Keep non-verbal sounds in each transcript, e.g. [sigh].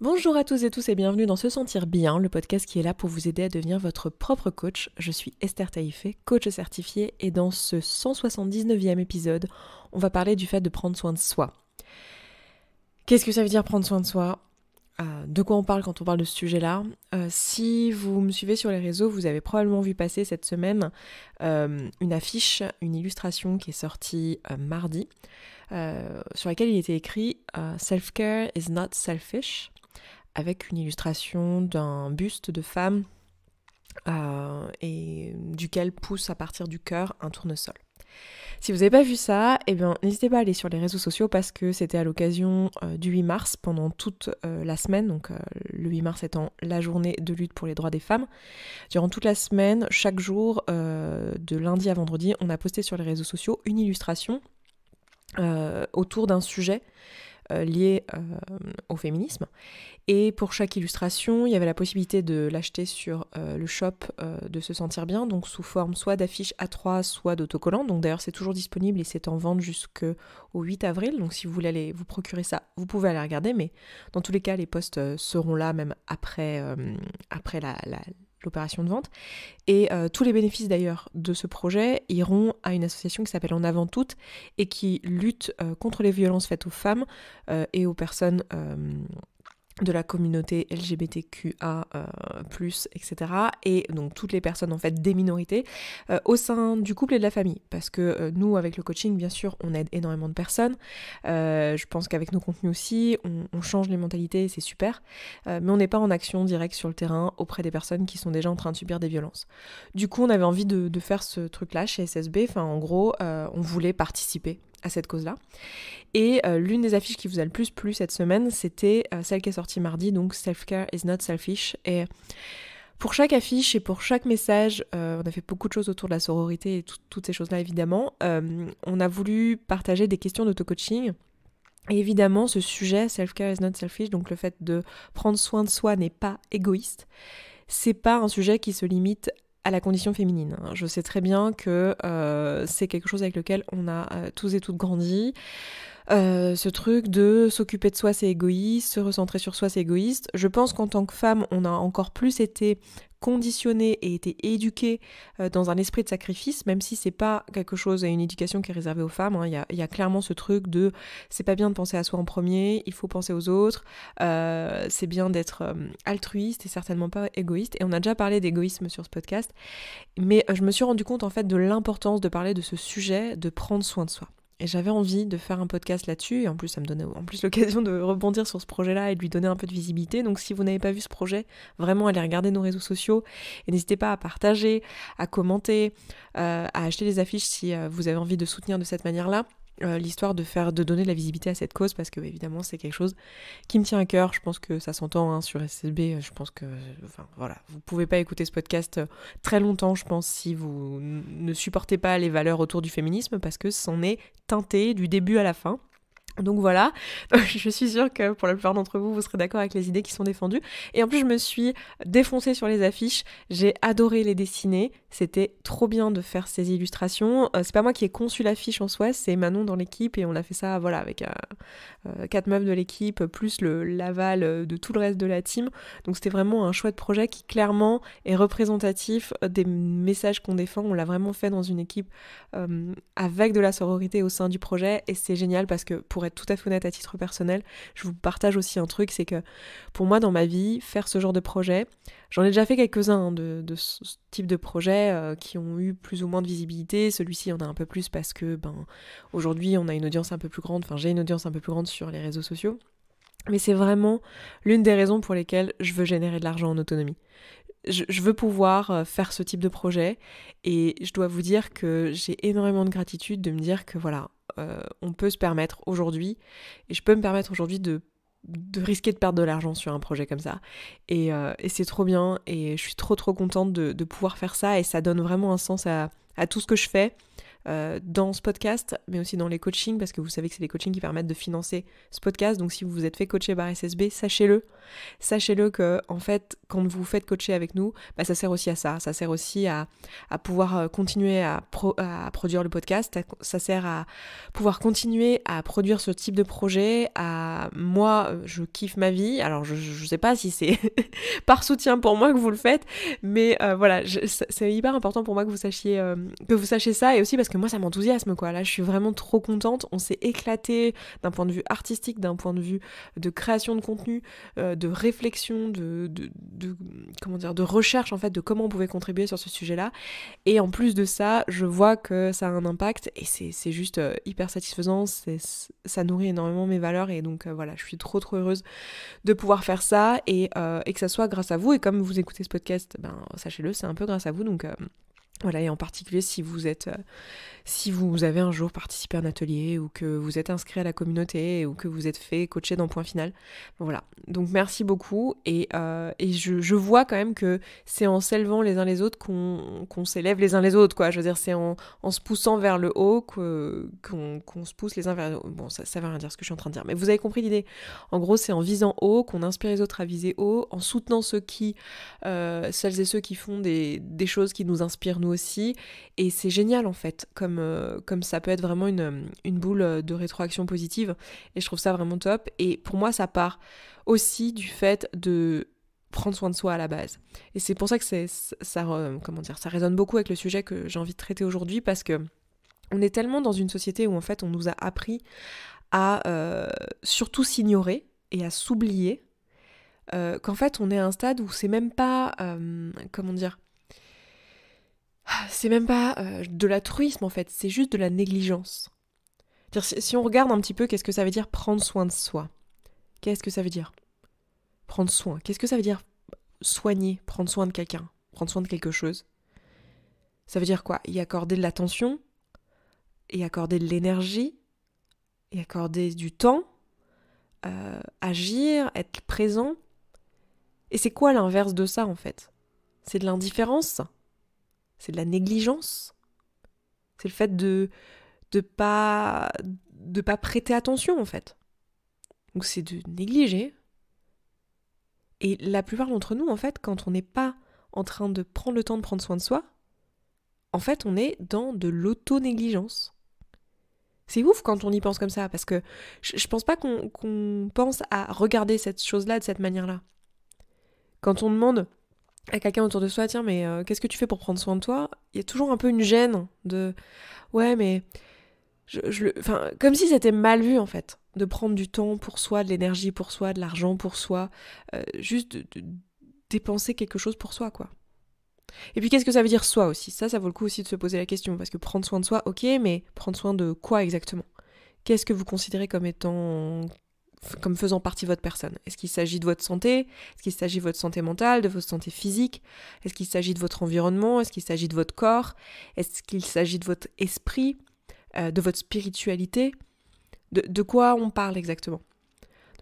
Bonjour à tous et tous et bienvenue dans Se Sentir Bien, le podcast qui est là pour vous aider à devenir votre propre coach. Je suis Esther Taïfé, coach certifiée, et dans ce 179e épisode, on va parler du fait de prendre soin de soi. Qu'est-ce que ça veut dire prendre soin de soi euh, De quoi on parle quand on parle de ce sujet-là euh, Si vous me suivez sur les réseaux, vous avez probablement vu passer cette semaine euh, une affiche, une illustration qui est sortie mardi, sur laquelle il était écrit Self-care is not selfish avec une illustration d'un buste de femme euh, et duquel pousse à partir du cœur un tournesol. Si vous n'avez pas vu ça, eh n'hésitez pas à aller sur les réseaux sociaux parce que c'était à l'occasion euh, du 8 mars pendant toute euh, la semaine, donc le 8 mars étant la journée de lutte pour les droits des femmes. Durant toute la semaine, chaque jour, de lundi à vendredi, on a posté sur les réseaux sociaux une illustration autour d'un sujet euh, lié euh, au féminisme. Et pour chaque illustration, il y avait la possibilité de l'acheter sur euh, le shop de Se Sentir Bien, donc sous forme soit d'affiche A3, soit d'autocollant Donc d'ailleurs, c'est toujours disponible et c'est en vente jusqu'au 8 avril. Donc si vous voulez aller vous procurer ça, vous pouvez aller regarder. Mais dans tous les cas, les postes seront là même après, après la l'opération de vente. Et euh, tous les bénéfices d'ailleurs de ce projet iront à une association qui s'appelle En Avant Toutes et qui lutte euh, contre les violences faites aux femmes euh, et aux personnes de la communauté LGBTQA+, etc. Euh, et donc toutes les personnes en fait des minorités euh, au sein du couple et de la famille. Parce que euh, nous, avec le coaching, bien sûr, on aide énormément de personnes. je pense qu'avec nos contenus aussi, on, change les mentalités et c'est super. mais on n'est pas en action directe sur le terrain auprès des personnes qui sont déjà en train de subir des violences. Du coup, on avait envie de, de faire ce truc-là chez SSB. Enfin, en gros, on voulait participer à cette cause-là. Et euh, l'une des affiches qui vous a le plus plu cette semaine, c'était euh, celle qui est sortie mardi, donc Self-Care is not selfish. Et pour chaque affiche et pour chaque message, euh, on a fait beaucoup de choses autour de la sororité et toutes ces choses-là évidemment. on a voulu partager des questions d'auto-coaching. Et évidemment, ce sujet, self-care is not selfish, donc le fait de prendre soin de soi n'est pas égoïste, c'est pas un sujet qui se limite à la condition féminine. Hein. Je sais très bien que euh, c'est quelque chose avec lequel on a euh, tous et toutes grandi. Euh, ce truc de s'occuper de soi c'est égoïste, se recentrer sur soi c'est égoïste. Je pense qu'en tant que femme, on a encore plus été conditionnée et été éduqué euh, dans un esprit de sacrifice, même si c'est pas quelque chose et une éducation qui est réservée aux femmes. Hein. Il y, a, clairement ce truc de c'est pas bien de penser à soi en premier, il faut penser aux autres, euh, c'est bien d'être altruiste et certainement pas égoïste. Et on a déjà parlé d'égoïsme sur ce podcast, mais je me suis rendu compte en fait de l'importance de parler de ce sujet, de prendre soin de soi. Et j'avais envie de faire un podcast là-dessus, et en plus ça me donnait en plus l'occasion de rebondir sur ce projet-là et de lui donner un peu de visibilité. Donc si vous n'avez pas vu ce projet, vraiment allez regarder nos réseaux sociaux et n'hésitez pas à partager, à commenter, euh, à acheter des affiches si euh, vous avez envie de soutenir de cette manière-là. Euh, l'histoire de faire de donner de la visibilité à cette cause parce que évidemment c'est quelque chose qui me tient à cœur je pense que ça s'entend hein, sur SSB. je pense que enfin voilà vous pouvez pas écouter ce podcast euh, très longtemps je pense si vous ne supportez pas les valeurs autour du féminisme parce que c'en est teinté du début à la fin donc voilà, [laughs] je suis sûre que pour la plupart d'entre vous, vous serez d'accord avec les idées qui sont défendues. Et en plus, je me suis défoncée sur les affiches, j'ai adoré les dessiner, c'était trop bien de faire ces illustrations. Euh, c'est pas moi qui ai conçu l'affiche en soi, c'est Manon dans l'équipe et on a fait ça voilà, avec euh, euh, quatre meufs de l'équipe, plus le l'aval de tout le reste de la team. Donc c'était vraiment un chouette projet qui clairement est représentatif des messages qu'on défend. On l'a vraiment fait dans une équipe avec de la sororité au sein du projet et c'est génial parce que pour tout à fait honnête à titre personnel, je vous partage aussi un truc, c'est que pour moi dans ma vie, faire ce genre de projet, j'en ai déjà fait quelques-uns hein, de, ce type de projet euh, qui ont eu plus ou moins de visibilité. Celui-ci en a un peu plus parce que ben aujourd'hui on a une audience un peu plus grande, enfin j'ai une audience un peu plus grande sur les réseaux sociaux. Mais c'est vraiment l'une des raisons pour lesquelles je veux générer de l'argent en autonomie je, veux pouvoir euh, faire ce type de projet et je dois vous dire que j'ai énormément de gratitude de me dire que voilà, euh, on peut se permettre aujourd'hui, et je peux me permettre aujourd'hui de, de, risquer de perdre de l'argent sur un projet comme ça. Et, euh, c'est trop bien, et je suis trop trop contente de, pouvoir faire ça, et ça donne vraiment un sens à tout ce que je fais. Euh, dans ce podcast, mais aussi dans les coachings, parce que vous savez que c'est les coachings qui permettent de financer ce podcast. Donc si vous vous êtes fait coacher par SSB, sachez-le. Sachez-le que, en fait, quand vous vous faites coacher avec nous, bah, ça sert aussi à ça. Ça sert aussi à, pouvoir euh, continuer à, à produire le podcast. Ça sert à pouvoir continuer à produire ce type de projet. À... Moi, je kiffe ma vie. Alors, je ne sais pas si c'est [laughs] par soutien pour moi que vous le faites, mais euh, voilà, c'est hyper important pour moi que vous sachiez, que vous sachiez ça. Et aussi parce que moi ça m'enthousiasme quoi. Là je suis vraiment trop contente, on s'est éclaté d'un point de vue artistique, d'un point de vue euh, de création de contenu, euh, de réflexion, de, comment dire, de recherche en fait de comment on pouvait contribuer sur ce sujet-là. Et en plus de ça, je vois que ça a un impact et c'est juste euh, hyper satisfaisant, ça nourrit énormément mes valeurs et donc voilà, je suis trop trop heureuse de pouvoir faire ça et, et, que ça soit grâce à vous. Et comme vous écoutez ce podcast, ben sachez-le, c'est un peu grâce à vous donc voilà, et en particulier si vous êtes euh, si vous avez un jour participé à un atelier ou que vous êtes inscrit à la communauté ou que vous êtes fait coacher dans point final. Voilà. Donc merci beaucoup et, euh, et je, vois quand même que c'est en s'élevant les uns les autres qu'on s'élève les uns les autres, quoi. Je veux dire, c'est en, en, se poussant vers le haut qu'on se pousse les uns vers le haut. Bon, ça, ça veut rien dire ce que je suis en train de dire, mais vous avez compris l'idée. En gros, c'est en visant haut qu'on inspire les autres à viser haut, en soutenant ceux qui, euh, celles et ceux qui font des, des choses qui nous inspirent nous aussi. Et c'est génial en fait, comme, euh, comme ça peut être vraiment une, une boule de rétroaction positive. Et je trouve ça vraiment top. Et pour moi, ça part aussi du fait de prendre soin de soi à la base. Et c'est pour ça que c'est, ça, euh, comment dire, ça résonne beaucoup avec le sujet que j'ai envie de traiter aujourd'hui parce que on est tellement dans une société où en fait on nous a appris à euh, surtout s'ignorer et à s'oublier qu'en fait on est à un stade où c'est même pas, comment dire, ah, c'est même pas euh, de l'altruisme en fait, c'est juste de la négligence. Si, on regarde un petit peu, qu'est-ce que ça veut dire prendre soin de soi Qu'est-ce que ça veut dire Prendre soin. Qu'est-ce que ça veut dire soigner, prendre soin de quelqu'un, prendre soin de quelque chose Ça veut dire quoi Y accorder de l'attention, et accorder de l'énergie, et accorder du temps, euh, agir, être présent. Et c'est quoi l'inverse de ça en fait C'est de l'indifférence c'est de la négligence. C'est le fait de de pas de pas prêter attention en fait. Donc c'est de négliger. Et la plupart d'entre nous en fait, quand on n'est pas en train de prendre le temps de prendre soin de soi, en fait, on est dans de l'auto-négligence. C'est ouf quand on y pense comme ça, parce que je pense pas qu'on pense à regarder cette chose-là de cette manière-là. Quand on demande à quelqu'un autour de soi, tiens, mais euh, qu'est-ce que tu fais pour prendre soin de toi Il y a toujours un peu une gêne de, ouais, mais, je, enfin, comme si c'était mal vu en fait, de prendre du temps pour soi, de l'énergie pour soi, de l'argent pour soi, euh, juste de dépenser quelque chose pour soi, quoi. Et puis qu'est-ce que ça veut dire soi aussi Ça, ça vaut le coup aussi de se poser la question, parce que prendre soin de soi, ok, mais prendre soin de quoi exactement Qu'est-ce que vous considérez comme étant comme faisant partie de votre personne. Est-ce qu'il s'agit de votre santé Est-ce qu'il s'agit de votre santé mentale, de votre santé physique Est-ce qu'il s'agit de votre environnement Est-ce qu'il s'agit de votre corps Est-ce qu'il s'agit de votre esprit euh, De votre spiritualité de, quoi on parle exactement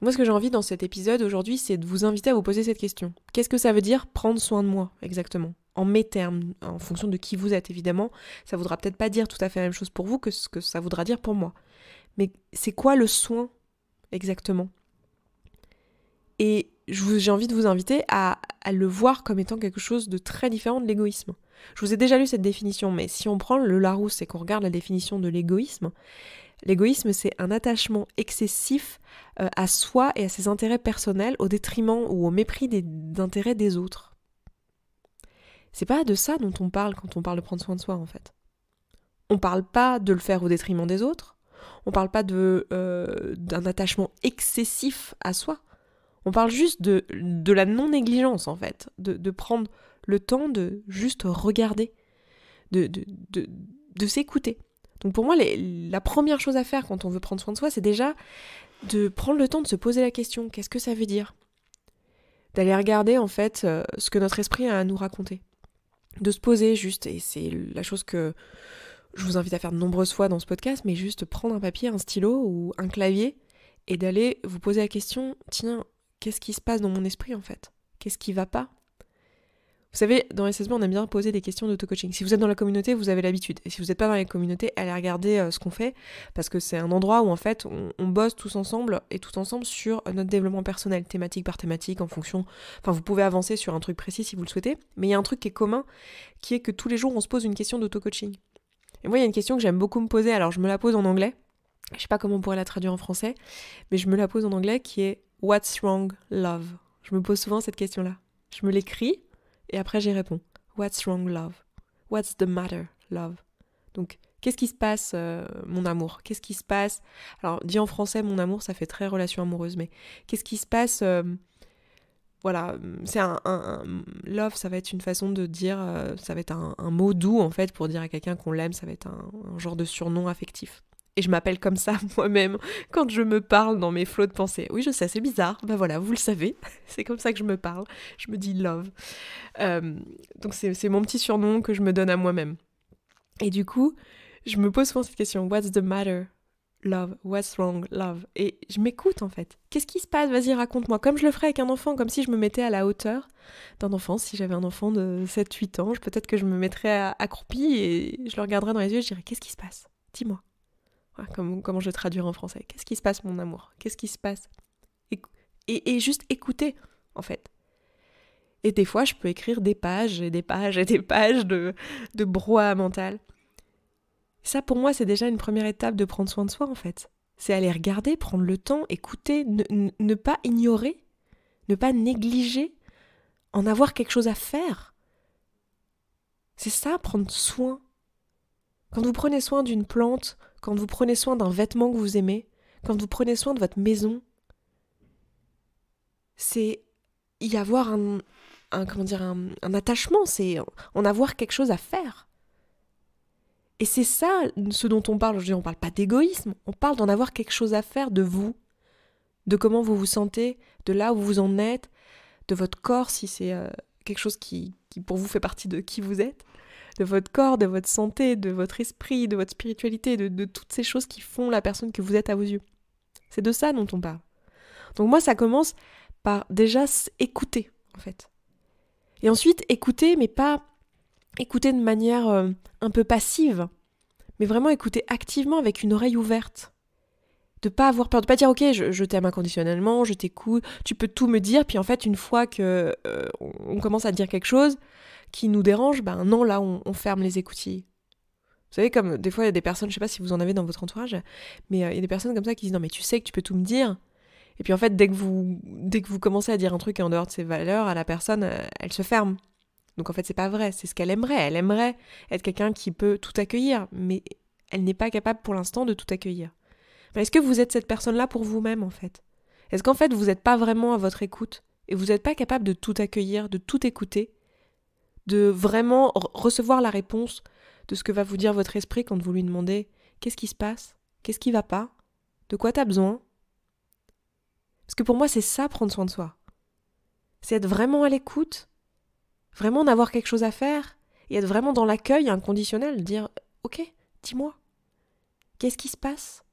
Moi, ce que j'ai envie dans cet épisode aujourd'hui, c'est de vous inviter à vous poser cette question. Qu'est-ce que ça veut dire prendre soin de moi exactement en mes termes, en fonction de qui vous êtes évidemment, ça voudra peut-être pas dire tout à fait la même chose pour vous que ce que ça voudra dire pour moi. Mais c'est quoi le soin exactement. Et j'ai envie de vous inviter à, le voir comme étant quelque chose de très différent de l'égoïsme. Je vous ai déjà lu cette définition, mais si on prend le Larousse et qu'on regarde la définition de l'égoïsme, l'égoïsme c'est un attachement excessif euh, à soi et à ses intérêts personnels au détriment ou au mépris des intérêts des autres. C'est pas de ça dont on parle quand on parle de prendre soin de soi en fait. On parle pas de le faire au détriment des autres, on parle pas de euh, d'un attachement excessif à soi. On parle juste de, de la non-négligence, en fait, de, de, prendre le temps de juste regarder, de, de, de s'écouter. Donc pour moi, la première chose à faire quand on veut prendre soin de soi, c'est déjà de prendre le temps de se poser la question, qu'est-ce que ça veut dire D'aller regarder en fait euh, ce que notre esprit a à nous raconter. De se poser juste, et c'est la chose que je vous invite à faire de nombreuses fois dans ce podcast, mais juste prendre un papier, un stylo ou un clavier et d'aller vous poser la question, tiens, qu'est-ce qui se passe dans mon esprit en fait Qu'est-ce qui va pas Vous savez, dans SSB, on aime bien poser des questions d'auto-coaching. Si vous êtes dans la communauté, vous avez l'habitude. Et si vous n'êtes pas dans la communauté, allez regarder euh, ce qu'on fait, parce que c'est un endroit où en fait on, bosse tous ensemble et tout ensemble sur notre développement personnel, thématique par thématique, en fonction. Enfin, vous pouvez avancer sur un truc précis si vous le souhaitez, mais il y a un truc qui est commun, qui est que tous les jours on se pose une question d'auto-coaching. Et moi, il y a une question que j'aime beaucoup me poser, alors je me la pose en anglais, je sais pas comment on pourrait la traduire en français, mais je me la pose en anglais qui est What's wrong, love Je me pose souvent cette question-là. Je me l'écris et après j'y réponds. What's wrong, love What's the matter, love Donc, qu'est-ce qui se passe, euh, mon amour Qu'est-ce qui se passe Alors, dit en français, mon amour, ça fait très relation amoureuse, mais qu'est-ce qui se passe euh, voilà, mm, c'est un, mm, love, ça va être une façon de dire, euh, ça va être un, mot doux en fait pour dire à quelqu'un qu'on l'aime, ça va être un, genre de surnom affectif. Et je m'appelle comme ça [laughs] moi-même quand je me parle dans mes flots de pensée. Oui, je sais, c'est bizarre. Ben voilà, vous le savez, [laughs] c'est comme ça que je me parle. Je me dis love. Euh, donc c'est mon petit surnom que je me donne à moi-même. Et du coup, je me pose souvent cette question What's the matter love, what's wrong, love. Et je m'écoute en fait. Qu'est-ce qui se passe Vas-y, raconte-moi. Comme je le ferais avec un enfant, comme si je me mettais à la hauteur d'un enfant. Si j'avais un enfant de 7-8 ans, peut-être que je me mettrais accroupi et je le regarderais dans les yeux et je dirais Qu'est-ce qui se passe Dis-moi. comment je traduire en français Qu'est-ce qui se passe, mon amour Qu'est-ce qui se passe et, juste écouter en fait. Et des fois, je peux écrire des pages et des pages et des pages de, de brouhaha mental. Ça, pour moi, c'est déjà une première étape de prendre soin de soi, en fait. C'est aller regarder, prendre le temps, écouter, ne, pas ignorer, ne pas négliger, en avoir quelque chose à faire. C'est ça, prendre soin. Quand vous prenez soin d'une plante, quand vous prenez soin d'un vêtement que vous aimez, quand vous prenez soin de votre maison, c'est y avoir un, comment dire un attachement, c'est en avoir quelque chose à faire. Et c'est ça ce dont on parle aujourd'hui. On ne parle pas d'égoïsme, on parle d'en avoir quelque chose à faire de vous, de comment vous vous sentez, de là où vous en êtes, de votre corps si c'est euh, quelque chose qui, pour vous fait partie de qui vous êtes, de votre corps, de votre santé, de votre esprit, de votre spiritualité, de, de toutes ces choses qui font la personne que vous êtes à vos yeux. C'est de ça dont on parle. Donc moi, ça commence par déjà écouter, en fait. Et ensuite, écouter, mais pas écouter de manière euh, un peu passive, mais vraiment écouter activement avec une oreille ouverte. De pas avoir peur, de pas dire ok, je, t'aime inconditionnellement, je t'écoute, tu peux tout me dire, puis en fait, une fois que euh, on commence à dire quelque chose qui nous dérange, ben non, là, on, ferme les écoutilles. Vous savez, comme des fois, il y a des personnes, je sais pas si vous en avez dans votre entourage, mais euh, il y a des personnes comme ça qui disent non, mais tu sais que tu peux tout me dire, et puis en fait, dès que vous, dès que vous commencez à dire un truc en dehors de ses valeurs à la personne, elle se ferme. Donc en fait, c'est pas vrai, c'est ce qu'elle aimerait. Elle aimerait être quelqu'un qui peut tout accueillir, mais elle n'est pas capable pour l'instant de tout accueillir. Mais est-ce que vous êtes cette personne-là pour vous-même en fait Est-ce qu'en fait, vous n'êtes pas vraiment à votre écoute et vous n'êtes pas capable de tout accueillir, de tout écouter, de vraiment recevoir la réponse de ce que va vous dire votre esprit quand vous lui demandez qu'est-ce qui se passe, qu'est-ce qui va pas, de quoi tu as besoin Parce que pour moi, c'est ça prendre soin de soi. C'est être vraiment à l'écoute vraiment avoir quelque chose à faire et être vraiment dans l'accueil inconditionnel, dire Ok, dis-moi, qu'est-ce qui se passe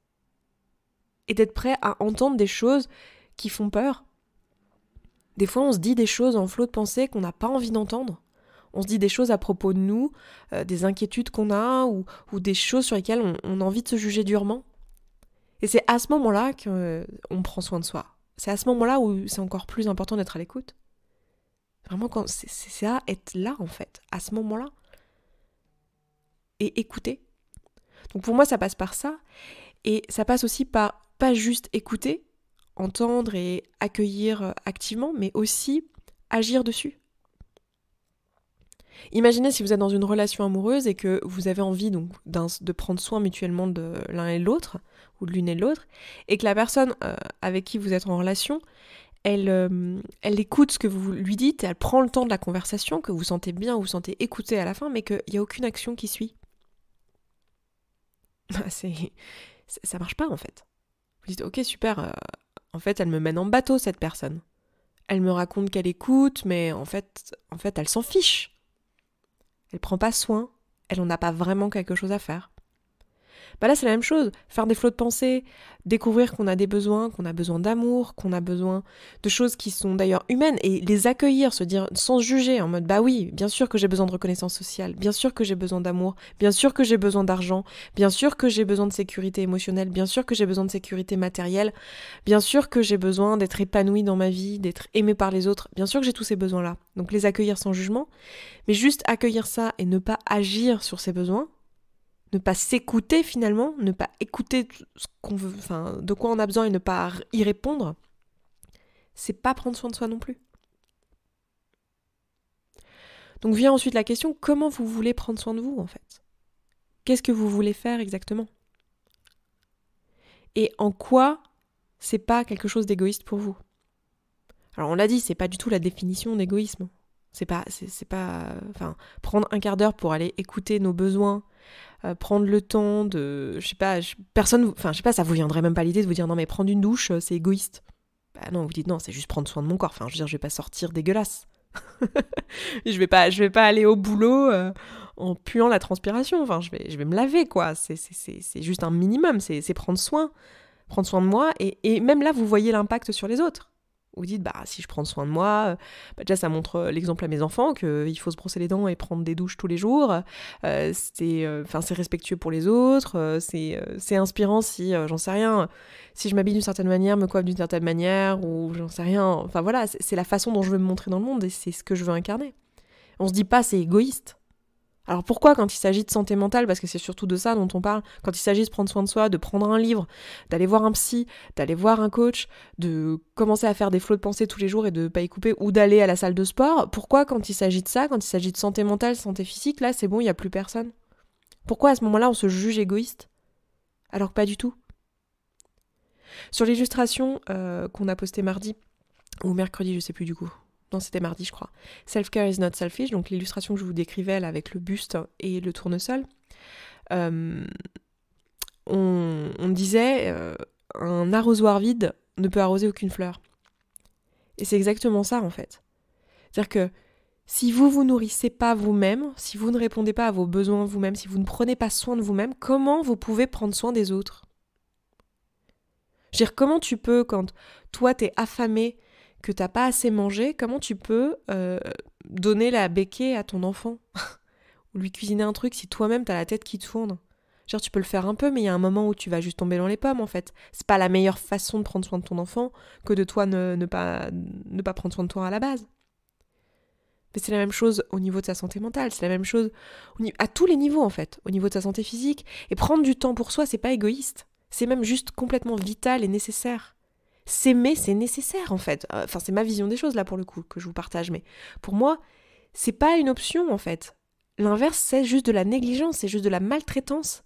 Et d'être prêt à entendre des choses qui font peur. Des fois, on se dit des choses en flot de pensée qu'on n'a pas envie d'entendre. On se dit des choses à propos de nous, euh, des inquiétudes qu'on a ou, des choses sur lesquelles on, a envie de se juger durement. Et c'est à ce moment-là qu'on euh, prend soin de soi. C'est à ce moment-là où c'est encore plus important d'être à l'écoute. Vraiment, c'est à être là, en fait, à ce moment-là. Et écouter. Donc pour moi, ça passe par ça. Et ça passe aussi par pas juste écouter, entendre et accueillir euh, activement, mais aussi agir dessus. Imaginez si vous êtes dans une relation amoureuse et que vous avez envie donc de prendre soin mutuellement de l'un et l'autre, ou de l'une et l'autre, et que la personne euh, avec qui vous êtes en relation, elle, euh, elle écoute ce que vous lui dites, elle prend le temps de la conversation, que vous sentez bien, vous, vous sentez écouté à la fin, mais qu'il n'y a aucune action qui suit. [laughs] Bah, c'est, ça marche pas en fait. Vous dites, ok, super, euh, en fait, elle me mène en bateau cette personne. Elle me raconte qu'elle écoute, mais en fait, en fait, elle s'en fiche. Elle prend pas soin, elle n'en a pas vraiment quelque chose à faire. Bah là, c'est la même chose. Faire des flots de pensée, découvrir qu'on a des besoins, qu'on a besoin d'amour, qu'on a besoin de choses qui sont d'ailleurs humaines et les accueillir, se dire sans juger, en mode bah oui, bien sûr que j'ai besoin de reconnaissance sociale, bien sûr que j'ai besoin d'amour, bien sûr que j'ai besoin d'argent, bien sûr que j'ai besoin de sécurité émotionnelle, bien sûr que j'ai besoin de sécurité matérielle, bien sûr que j'ai besoin d'être épanoui dans ma vie, d'être aimé par les autres, bien sûr que j'ai tous ces besoins-là. Donc les accueillir sans jugement, mais juste accueillir ça et ne pas agir sur ces besoins, ne pas s'écouter finalement, ne pas écouter ce qu'on veut, enfin, de quoi on a besoin et ne pas y répondre, c'est pas prendre soin de soi non plus. Donc vient ensuite la question comment vous voulez prendre soin de vous en fait Qu'est-ce que vous voulez faire exactement Et en quoi c'est pas quelque chose d'égoïste pour vous Alors on l'a dit, c'est pas du tout la définition d'égoïsme. C'est pas, c'est, pas, enfin, prendre un quart d'heure pour aller écouter nos besoins euh, prendre le temps de, je sais pas, personne, enfin je sais pas, ça vous viendrait même pas l'idée de vous dire non mais prendre une douche, euh, c'est égoïste. Bah non, vous dites non, c'est juste prendre soin de mon corps. Enfin, je veux dire, je vais pas sortir dégueulasse. [laughs] je vais pas, je vais pas aller au boulot euh, en puant la transpiration. Enfin, je vais, je vais me laver quoi. C'est, c'est, juste un minimum. C'est, prendre soin, prendre soin de moi. Et, et même là, vous voyez l'impact sur les autres vous dites, bah, si je prends soin de moi, euh, bah, déjà ça montre euh, l'exemple à mes enfants qu'il euh, faut se brosser les dents et prendre des douches tous les jours. Euh, c'est respectueux pour les autres, c'est inspirant si, j'en sais rien, si je m'habille d'une certaine manière, me coiffe d'une certaine manière, ou j'en sais rien. Enfin voilà, c'est la façon dont je veux me montrer dans le monde et c'est ce que je veux incarner. On se dit pas c'est égoïste. Alors pourquoi quand il s'agit de santé mentale, parce que c'est surtout de ça dont on parle, quand il s'agit de prendre soin de soi, de prendre un livre, d'aller voir un psy, d'aller voir un coach, de commencer à faire des flots de pensée tous les jours et de pas y couper, ou d'aller à la salle de sport, pourquoi quand il s'agit de ça, quand il s'agit de santé mentale, santé physique, là c'est bon, il n'y a plus personne Pourquoi à ce moment-là on se juge égoïste Alors que pas du tout. Sur l'illustration euh, qu'on a postée mardi, ou mercredi, je sais plus du coup, c'était mardi, je crois. Self-care is not selfish, donc l'illustration que je vous décrivais elle avec le buste et le tournesol. Euh, on, disait euh, un arrosoir vide ne peut arroser aucune fleur. Et c'est exactement ça en fait. C'est-à-dire que si vous vous nourrissez pas vous-même, si vous ne répondez pas à vos besoins vous-même, si vous ne prenez pas soin de vous-même, comment vous pouvez prendre soin des autres Je veux dire, comment tu peux, quand toi t'es affamé que t'as pas assez mangé, comment tu peux euh, donner la béquée à ton enfant [laughs] Ou lui cuisiner un truc si toi-même t'as la tête qui tourne Genre tu peux le faire un peu, mais il y a un moment où tu vas juste tomber dans les pommes en fait. C'est pas la meilleure façon de prendre soin de ton enfant que de toi ne, pas, ne pas prendre soin de toi à la base. Mais c'est la même chose au niveau de sa santé mentale, c'est la même chose à tous les niveaux en fait, au niveau de sa santé physique. Et prendre du temps pour soi, c'est pas égoïste, c'est même juste complètement vital et nécessaire s'aimer, c'est nécessaire en fait. Euh, enfin, c'est ma vision des choses là pour le coup que je vous partage, mais pour moi, c'est pas une option en fait. L'inverse, c'est juste de la négligence, c'est juste de la maltraitance.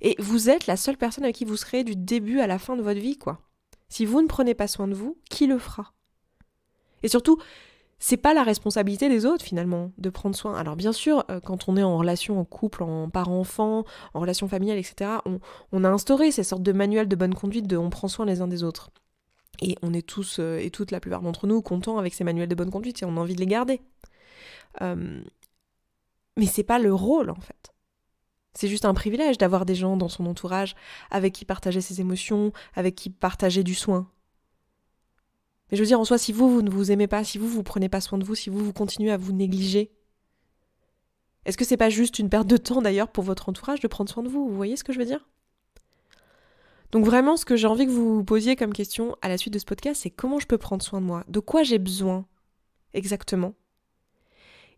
Et vous êtes la seule personne à qui vous serez du début à la fin de votre vie, quoi. Si vous ne prenez pas soin de vous, qui le fera Et surtout, c'est pas la responsabilité des autres finalement de prendre soin. Alors bien sûr, euh, quand on est en relation en couple, en parent-enfant, en relation familiale, etc., on, a instauré ces sortes de manuels de bonne conduite de on prend soin les uns des autres. Et on est tous euh, et toutes, la plupart d'entre nous, contents avec ces manuels de bonne conduite et on a envie de les garder. Euh, mais c'est pas le rôle en fait. C'est juste un privilège d'avoir des gens dans son entourage avec qui partager ses émotions, avec qui partager du soin, mais je veux dire, en soi, si vous, vous ne vous aimez pas, si vous, vous prenez pas soin de vous, si vous, vous continuez à vous négliger, est-ce que c'est pas juste une perte de temps d'ailleurs pour votre entourage de prendre soin de vous Vous voyez ce que je veux dire Donc vraiment, ce que j'ai envie que vous, vous posiez comme question à la suite de ce podcast, c'est comment je peux prendre soin de moi De quoi j'ai besoin exactement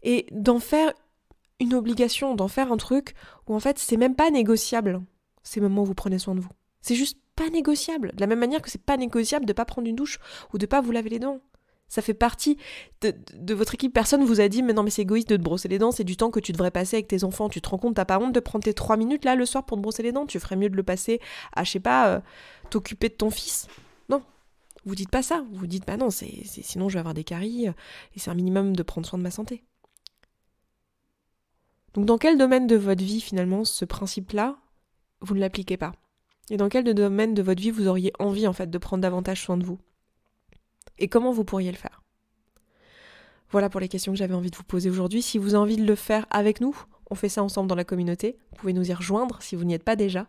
Et d'en faire une obligation, d'en faire un truc où en fait, c'est même pas négociable ces moments où vous prenez soin de vous. C'est juste pas négociable. De la même manière que c'est pas négociable de pas prendre une douche ou de pas vous laver les dents. Ça fait partie de, votre équipe. Personne vous a dit, mais non, mais c'est égoïste de te brosser les dents, c'est du temps que tu devrais passer avec tes enfants. Tu te rends compte, t'as pas honte de prendre tes 3 minutes là le soir pour te brosser les dents. Tu ferais mieux de le passer à, je sais pas, euh, t'occuper de ton fils. Non. Vous dites pas ça. Vous dites, bah non, c'est, sinon je vais avoir des caries euh, et c'est un minimum de prendre soin de ma santé. Donc dans quel domaine de votre vie finalement ce principe-là, vous ne l'appliquez pas et dans quel domaine de votre vie vous auriez envie en fait de prendre davantage soin de vous Et comment vous pourriez le faire Voilà pour les questions que j'avais envie de vous poser aujourd'hui. Si vous avez envie de le faire avec nous, on fait ça ensemble dans la communauté. Vous pouvez nous y rejoindre si vous n'y êtes pas déjà.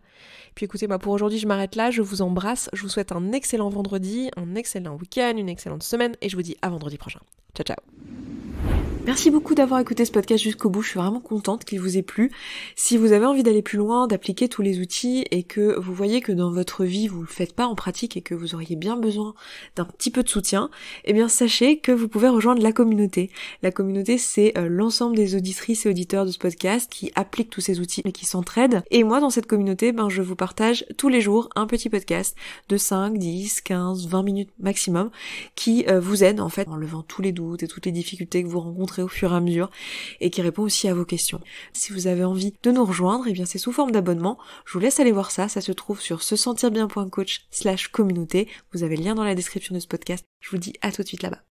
Puis écoutez, moi pour aujourd'hui, je m'arrête là. Je vous embrasse. Je vous souhaite un excellent vendredi, un excellent week-end, une excellente semaine et je vous dis à vendredi prochain. Ciao, ciao Merci beaucoup d'avoir écouté ce podcast jusqu'au bout, je suis vraiment contente qu'il vous ait plu. Si vous avez envie d'aller plus loin, d'appliquer tous les outils et que vous voyez que dans votre vie vous le faites pas en pratique et que vous auriez bien besoin d'un petit peu de soutien, eh bien sachez que vous pouvez rejoindre la communauté. La communauté c'est euh, l'ensemble des auditrices et auditeurs de ce podcast qui appliquent tous ces outils et qui s'entraident. Et moi dans cette communauté, ben je vous partage tous les jours un petit podcast de 5, 10, 15, 20 minutes maximum qui euh, vous aide en fait en levant tous les doutes et toutes les difficultés que vous rencontrez au fur et à mesure et qui répond aussi à vos questions. Si vous avez envie de nous rejoindre, et eh bien c'est sous forme d'abonnement. Je vous laisse aller voir ça. Ça se trouve sur se sentir bien.coach slash communauté. Vous avez le lien dans la description de ce podcast. Je vous dis à tout de suite là-bas.